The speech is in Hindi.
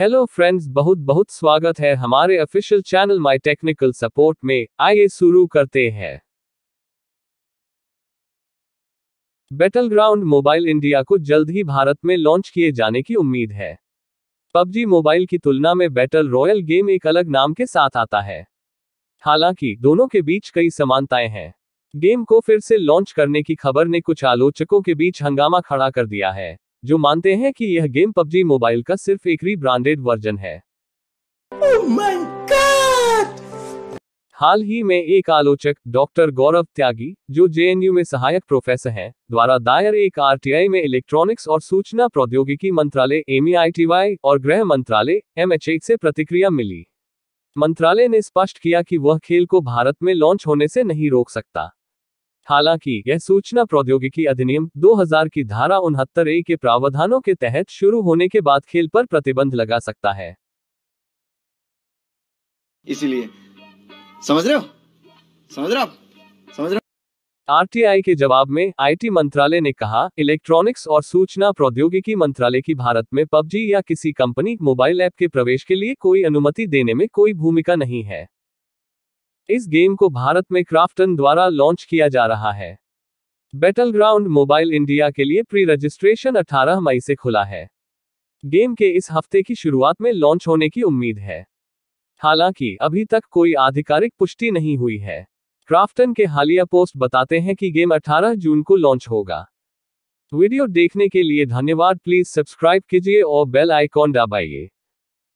हेलो फ्रेंड्स बहुत बहुत स्वागत है हमारे official channel my technical support में आइए शुरू करते हैं बैटल ग्राउंड मोबाइल इंडिया को जल्द ही भारत में लॉन्च किए जाने की उम्मीद है पबजी मोबाइल की तुलना में बैटल रॉयल गेम एक अलग नाम के साथ आता है हालांकि दोनों के बीच कई समानताएं हैं गेम को फिर से लॉन्च करने की खबर ने कुछ आलोचकों के बीच हंगामा खड़ा कर दिया है जो मानते हैं कि यह गेम पबजी मोबाइल का सिर्फ एक रीब्रांडेड वर्जन है oh हाल ही में एक आलोचक डॉक्टर गौरव त्यागी जो जेएनयू में सहायक प्रोफेसर हैं, द्वारा दायर एक आरटीआई में इलेक्ट्रॉनिक्स और सूचना प्रौद्योगिकी मंत्रालय एमईआईटीवाई और गृह मंत्रालय एमएचए से प्रतिक्रिया मिली मंत्रालय ने स्पष्ट किया कि वह खेल को भारत में लॉन्च होने से नहीं रोक सकता हालांकि यह सूचना प्रौद्योगिकी अधिनियम 2000 की धारा उनहत्तर ए के प्रावधानों के तहत शुरू होने के बाद खेल पर प्रतिबंध लगा सकता है इसीलिए समझ रहे हो समझ रहे हो समझ रहे हो आरटीआई के जवाब में आईटी मंत्रालय ने कहा इलेक्ट्रॉनिक्स और सूचना प्रौद्योगिकी मंत्रालय की भारत में पबजी या किसी कंपनी मोबाइल ऐप के प्रवेश के लिए कोई अनुमति देने में कोई भूमिका नहीं है इस गेम को भारत में क्राफ्टन द्वारा लॉन्च किया जा रहा है बैटल ग्राउंड मोबाइल इंडिया के लिए प्री रजिस्ट्रेशन 18 मई से खुला है गेम के इस हफ्ते की शुरुआत में लॉन्च होने की उम्मीद है हालांकि अभी तक कोई आधिकारिक पुष्टि नहीं हुई है क्राफ्टन के हालिया पोस्ट बताते हैं कि गेम 18 जून को लॉन्च होगा वीडियो देखने के लिए धन्यवाद प्लीज सब्सक्राइब कीजिए और बेल आइकॉन दबाइए